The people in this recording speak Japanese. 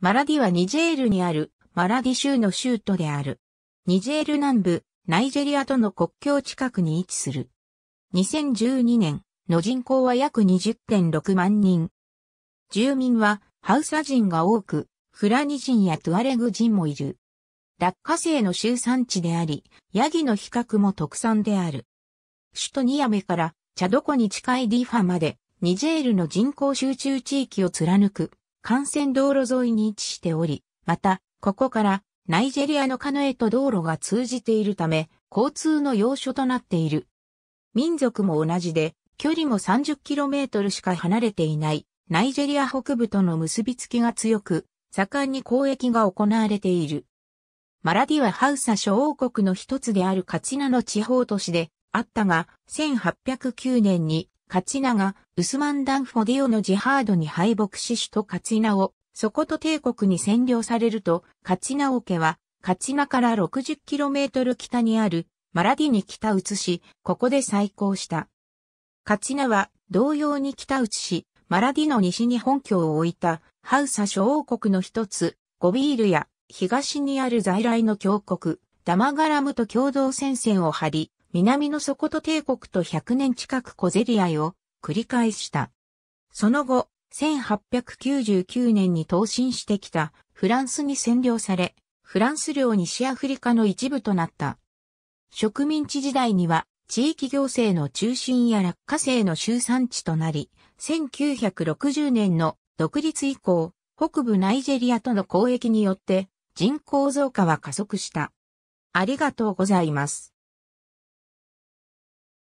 マラディはニジェールにあるマラディ州の州都である。ニジェール南部、ナイジェリアとの国境近くに位置する。2012年の人口は約20.6万人。住民はハウサ人が多く、フラニ人やトゥアレグ人もいる。落花生の集産地であり、ヤギの比較も特産である。首都ニアメからチャドコに近いディファまで、ニジェールの人口集中地域を貫く幹線道路沿いに位置しており、また、ここからナイジェリアのカノエと道路が通じているため、交通の要所となっている。民族も同じで、距離も 30km しか離れていない、ナイジェリア北部との結びつきが強く、盛んに交易が行われている。マラディはハウサ諸王国の一つであるカチナの地方都市であったが、1809年にカチナが、ウスマンダンフォディオのジハードに敗北し首都カチナを、ソコト帝国に占領されると、カチナオ家は、カチナから 60km 北にある、マラディに北移し、ここで再興した。カチナは、同様に北移し、マラディの西に本拠を置いた、ハウサ諸王国の一つ、ゴビールや、東にある在来の峡谷、ダマガラムと共同戦線を張り、南のソコト帝国と100年近く小競り合いを繰り返した。その後、1899年に投進してきたフランスに占領され、フランス領西アフリカの一部となった。植民地時代には地域行政の中心や落花生の集産地となり、1960年の独立以降、北部ナイジェリアとの交易によって人口増加は加速した。ありがとうございます。